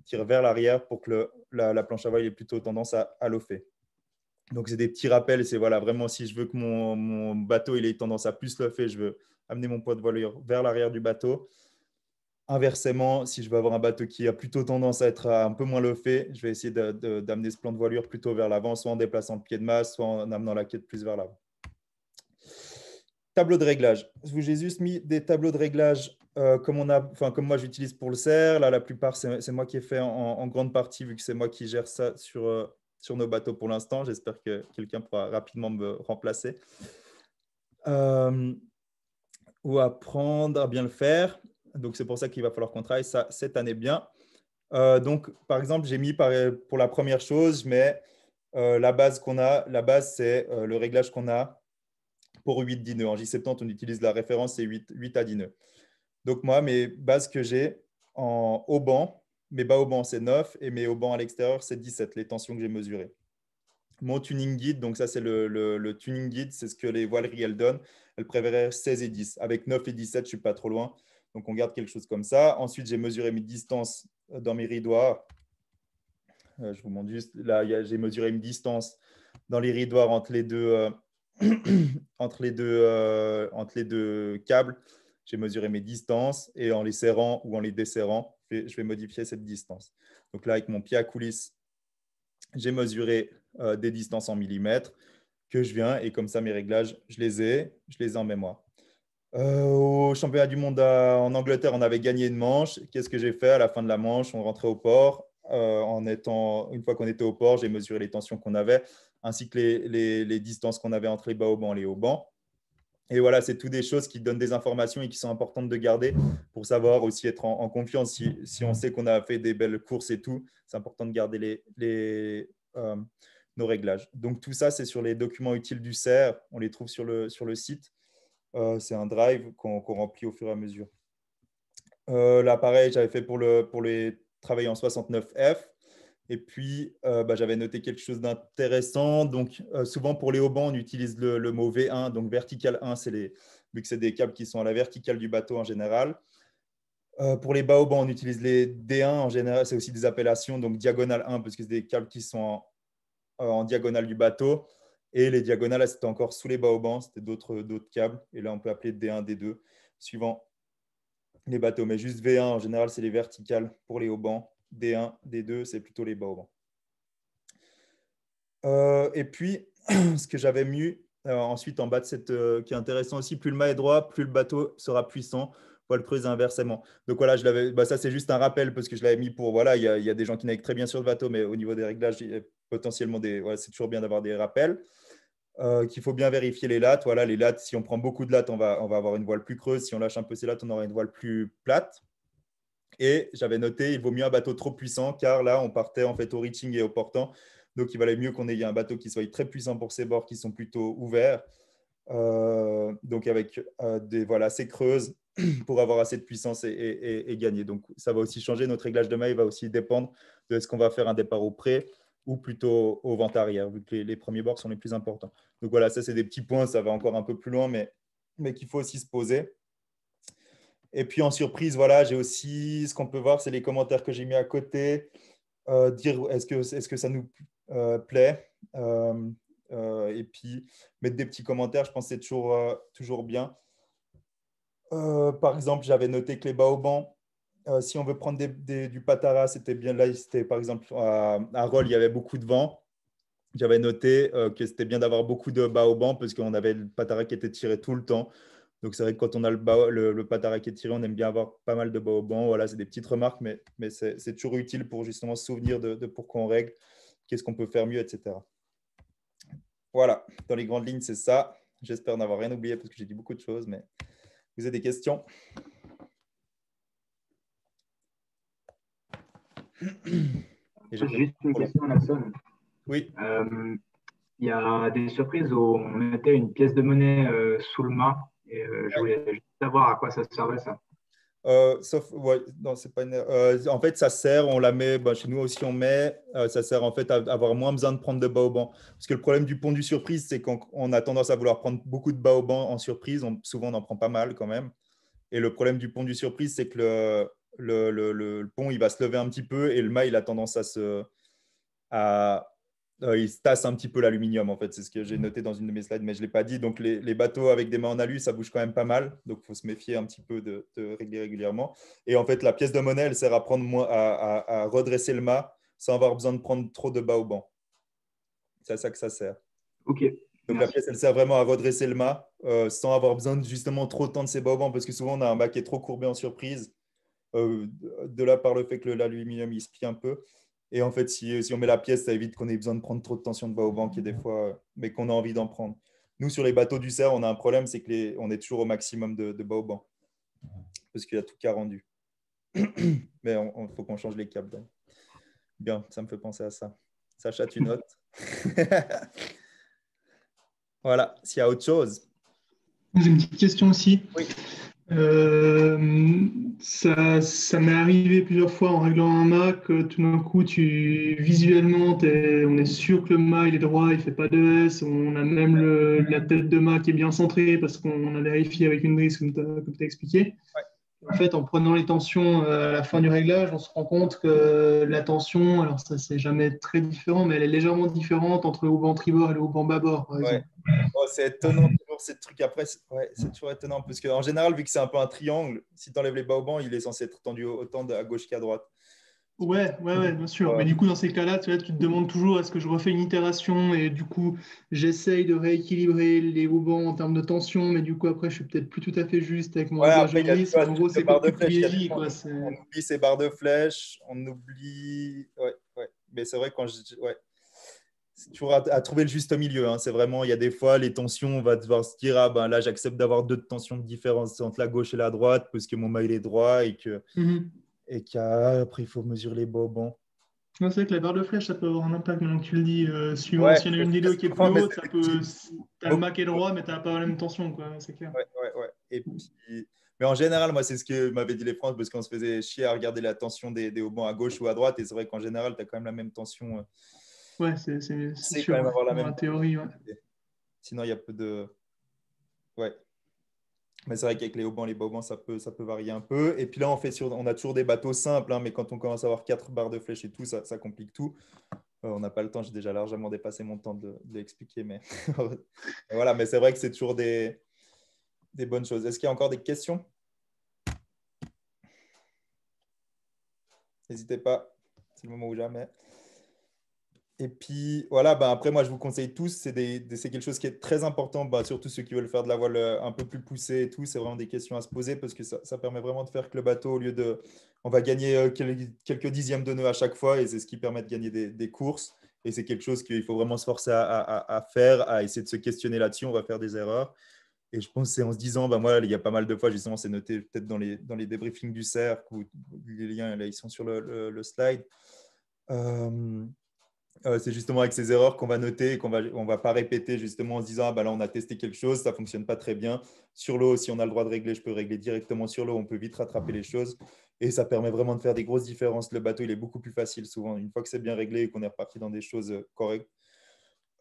tire vers l'arrière pour que la, planche à voile ait plutôt tendance à, à lofer. Donc, c'est des petits rappels. C'est voilà, vraiment, si je veux que mon, bateau il ait tendance à plus lofer, je veux amener mon poids de voilure vers l'arrière du bateau. Inversement, si je veux avoir un bateau qui a plutôt tendance à être un peu moins l'offer, je vais essayer d'amener ce plan de voilure plutôt vers l'avant, soit en déplaçant le pied de masse, soit en amenant la quête plus vers l'avant. Tableau de réglage. Je vous ai juste mis des tableaux de réglage euh, comme, moi j'utilise pour le serre là la plupart c'est moi qui ai fait en, grande partie vu que c'est moi qui gère ça sur, euh, sur nos bateaux pour l'instant. J'espère que quelqu'un pourra rapidement me remplacer. Euh, ou apprendre à bien le faire. Donc c'est pour ça qu'il va falloir qu'on travaille ça cette année bien. donc par exemple j'ai mis pour la première chose, mais la base qu'on a, la base c'est le réglage qu'on a pour 8 10 nœuds. En J70 on utilise la référence c'est 8, 8 à 10 nœuds. Donc moi, mes bases que j'ai en haut banc, mes bas au banc, c'est 9 et mes haut banc à l'extérieur, c'est 17, les tensions que j'ai mesurées. Mon tuning guide, donc ça c'est le, tuning guide, c'est ce que les voileries elles donnent. Elles préféraient 16 et 10. Avec 9 et 17, je ne suis pas trop loin. Donc on garde quelque chose comme ça. Ensuite, j'ai mesuré mes distances euh, dans mes ridoirs. Euh, je vous montre juste, là j'ai mesuré une distance dans les ridoirs entre les deux, euh, *clears throat* entre les deux câbles j'ai mesuré mes distances et en les serrant ou en les desserrant, je vais, modifier cette distance. Donc là, avec mon pied à coulisse, j'ai mesuré euh, des distances en millimètres que je viens et comme ça, mes réglages, je les ai, je les ai en mémoire. Euh, au championnat du monde en Angleterre, on avait gagné une manche. Qu'est-ce que j'ai fait à la fin de la manche On rentrait au port. Euh, en étant, une fois qu'on était au port, j'ai mesuré les tensions qu'on avait, ainsi que les, distances qu'on avait entre les bas banc et les bancs. Et voilà, c'est tout des choses qui donnent des informations et qui sont importantes de garder pour savoir aussi être en, confiance. Si, on sait qu'on a fait des belles courses et tout, c'est important de garder les, euh, nos réglages. Donc tout ça, c'est sur les documents utiles du CER. On les trouve sur le, sur le site. Euh, c'est un drive qu'on remplit au fur et à mesure. Euh, l'appareil, là, j'avais fait pour, le, pour les travailler en 69F. Et puis, euh, bah, j'avais noté quelque chose d'intéressant. Donc, euh, souvent pour les haubans, on utilise le, mot V1. Donc, vertical 1, c'est les, vu que c'est des câbles qui sont à la verticale du bateau en général. Euh, pour les bas baobans, on utilise les D1 en général. C'est aussi des appellations, donc diagonale 1, parce que c'est des câbles qui sont en, diagonale du bateau. Et les diagonales, c'était encore sous les baobans, c'était d'autres, d'autres câbles. Et là, on peut appeler D1, D2, suivant les bateaux. Mais juste V1, en général, c'est les verticales pour les haubans. D1, D2, c'est plutôt les bas euh, et puis, *clears throat* ce que j'avais mis euh, ensuite en bas de cette, euh, qui est intéressant aussi, plus le mât est droit, plus le bateau sera puissant, voile creuse inversement. Donc voilà, je l'avais, bah, ça c'est juste un rappel parce que je l'avais mis pour, voilà, il y, a des gens qui naviguent très bien sur le bateau, mais au niveau des réglages, potentiellement c'est toujours bien d'avoir des rappels. qu'il faut bien vérifier les lattes. Voilà, les lattes, si on prend beaucoup de lattes, on va, on va avoir une voile plus creuse. Si on lâche un peu ces lattes, on aura une voile plus plate. Et j'avais noté, il vaut mieux un bateau trop puissant, car là, on partait en fait au reaching et au portant. Donc, il valait mieux qu'on ait un bateau qui soit très puissant pour ces bords qui sont plutôt ouverts. Euh, donc, avec euh, des voilà assez creuses *clears throat* pour avoir assez de puissance et, gagner. Donc, ça va aussi changer. Notre réglage de maille va aussi dépendre de ce qu'on va faire un départ au pré ou plutôt au vent arrière, vu que les, les premiers bords sont les plus importants. Donc, voilà, ça, c'est des petits points. Ça va encore un peu plus loin, mais, mais qu'il faut aussi se poser. Et puis en surprise, voilà, j'ai aussi ce qu'on peut voir, c'est les commentaires que j'ai mis à côté, euh, dire est-ce que, est que ça nous euh, plaît. Euh, et puis mettre des petits commentaires, je pense que c'est toujours, bien. par exemple, j'avais noté que les baobans, si on veut prendre du patara, c'était bien là, c'était par exemple à, à Roll, il y avait beaucoup de vent. J'avais noté que c'était bien d'avoir beaucoup de baobans parce qu'on avait le patara qui était tiré tout le temps. Donc c'est vrai que quand on a le, le, qui est tiré, on aime bien avoir pas mal de bas au banc. Voilà, c'est des petites remarques, mais, mais c'est toujours utile pour justement se souvenir de, pourquoi on règle, qu'est-ce qu'on peut faire mieux, etc. Voilà, dans les grandes lignes, c'est ça. J'espère n'avoir rien oublié parce que j'ai dit beaucoup de choses, mais vous avez des questions Juste une question, la sonne. Oui. Euh, il y a des surprises où on mettait une pièce de monnaie euh, sous le mât et euh, je ah voulais juste savoir à quoi ça servait ça. Euh, euh, en fait, ça sert, on la met, bah, chez nous aussi on met, ça sert en fait à avoir moins besoin de prendre de banc. Parce que le problème du pont du surprise, c'est qu'on a tendance à vouloir prendre beaucoup de banc en surprise, on, souvent on en prend pas mal quand même. Et le problème du pont du surprise, c'est que le, pont, il va se lever un petit peu et le mât, il a tendance à se... À, euh, il ils tassent un petit peu l'aluminium, en fait. C'est ce que j'ai mm. noté dans une de mes slides, mais je ne l'ai pas dit. Donc, les, bateaux avec des mains en alu, ça bouge quand même pas mal. Donc, il faut se méfier un petit peu de, régler régulièrement. Et en fait, la pièce de monnaie, elle sert à, prendre à, redresser le mât sans avoir besoin de prendre trop de bas au banc. C'est à ça que ça sert. OK. Donc, la pièce, elle sert vraiment à redresser le mât euh, sans avoir besoin justement trop de temps de ses bas au parce que souvent, on a un mât qui est trop courbé en surprise. Euh, de là par le fait que l'aluminium il se plie un peu. Et en fait, si, on met la pièce, ça évite qu'on ait besoin de prendre trop de tension de bas au banc et des fois, euh, mais qu'on a envie d'en prendre. Nous, sur les bateaux du cerf, on a un problème, c'est qu'on est toujours au maximum de, bas au banc parce qu'il y a tout cas rendu. *clears throat* mais il faut qu'on change les câbles. Bien, ça me fait penser à ça. Sacha, tu notes. *laughs* *laughs* voilà, s'il y a autre chose. J'ai une petite question aussi. Oui. Euh, ça, ça m'est arrivé plusieurs fois en réglant un mât que tout d'un coup, tu, visuellement, on est sûr que le mât il est droit, il ne fait pas de S. On a même la tête de mât qui est bien centrée parce qu'on a vérifié avec une brise comme tu as, expliqué. En fait, en prenant les tensions euh, à la fin du réglage, on se rend compte que la tension, alors ça, c'est jamais très différent, mais elle est légèrement différente entre le haut banc tribord et le haut banc bâbord, oh, c'est étonnant ces trucs après, c'est toujours étonnant parce qu'en général, vu que c'est un peu un triangle, si tu enlèves les baobans, il est censé être tendu autant à gauche qu'à droite. Ouais, ouais, ouais, bien sûr. Mais du coup, dans ces cas-là, tu, tu, te demandes toujours est-ce que je refais une itération et du coup, j'essaye de rééquilibrer les bancs en termes de tension, mais du coup, après, je suis peut-être plus tout à fait juste avec mon ouais, En gros, c'est de flèche, On oublie ces barres de flèche on oublie. Ouais, ouais. Mais c'est vrai, quand je. Ouais c'est toujours à, trouver le juste milieu. Hein. C'est vraiment, il y a des fois, les tensions, on va devoir se dire, ah, ben là, j'accepte d'avoir deux tensions de différence entre la gauche et la droite, parce que mon mail est droit et que. Mhm. Et qu'après, il faut mesurer les bobons c'est vrai que la barre de flèche, ça peut avoir un impact, mais tu le dis, euh, suivant si y a une vidéo qui est *laughs* plus haute, le oh. Mac est droit mais t'as pas la même tension, quoi, c'est clair. Ouais, Mais en général, moi, c'est ce que m'avait dit les Français, parce qu'on se faisait chier à regarder la tension des, des à gauche ou à droite, et c'est vrai qu'en général, tu as quand même la même tension. Euh, Ouais, c'est C'est quand avoir la même théorie. Sinon, il y a peu de. Ouais. Mais c'est vrai qu'avec les haubans, les bas ça peut, ça peut varier un peu. Et puis là, on, fait sur, on a toujours des bateaux simples, hein, mais quand on commence à avoir quatre barres de flèches et tout, ça, ça complique tout. Euh, on n'a pas le temps, j'ai déjà largement dépassé mon temps de, l'expliquer. *laughs* Mais... voilà, mais c'est vrai que c'est toujours des, des bonnes choses. Est-ce qu'il y a encore des questions N'hésitez pas, c'est le moment ou jamais. Et puis voilà, bah, après moi je vous conseille tous, c'est quelque chose qui est très important, bah, surtout ceux qui veulent faire de la voile euh, un peu plus poussée et tout, c'est vraiment des questions à se poser parce que ça, ça, permet vraiment de faire que le bateau, au lieu de... On va gagner euh, quelques dixièmes de nœuds à chaque fois et c'est ce qui permet de gagner des, courses. Et c'est quelque chose qu'il faut vraiment se forcer à, faire, à essayer de se questionner là-dessus, on va faire des erreurs. Et je pense que c'est en se disant, ben moi il y a pas mal de fois, justement c'est noté peut-être dans les, dans les débriefings du CERC, ou les liens là, ils sont sur le, slide. Euh, euh, c'est justement avec ces erreurs qu'on va noter et qu'on va, on va pas répéter justement en se disant ah, ben là, on a testé quelque chose, ça fonctionne pas très bien. Sur l'eau, si on a le droit de régler, je peux régler directement sur l'eau, on peut vite rattraper les choses. Et ça permet vraiment de faire des grosses différences. Le bateau, il est beaucoup plus facile souvent. Une fois que c'est bien réglé et qu'on est reparti dans des choses euh, correctes,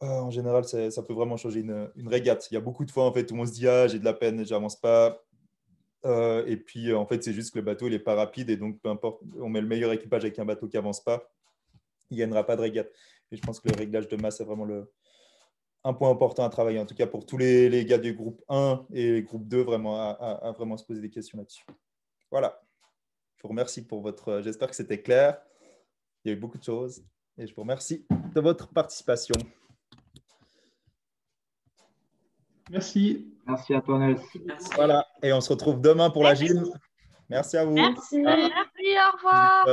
euh, en général, ça, peut vraiment changer une, régate. Il y a beaucoup de fois en fait où on se dit ah j'ai de la peine, j'avance pas. et puis en fait, c'est juste que le bateau il n'est pas rapide et donc peu importe, on met le meilleur équipage avec un bateau qui avance pas il gagnera pas de régate. Et je pense que le réglage de masse, est vraiment le, un point important à travailler, en tout cas pour tous les, les gars du groupe 1 et groupe 2, vraiment, à, vraiment se poser des questions là-dessus. Voilà. Je vous remercie pour votre. J'espère que c'était clair. Il y a eu beaucoup de choses. Et je vous remercie de votre participation. Merci. Merci à toi, Voilà. Et on se retrouve demain pour la gym. Merci à vous. Merci au revoir.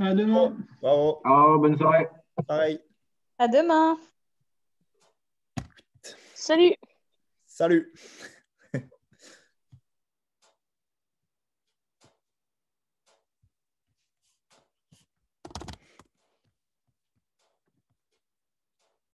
à demain. Bravo. bonne soirée. À demain. Salut. Salut.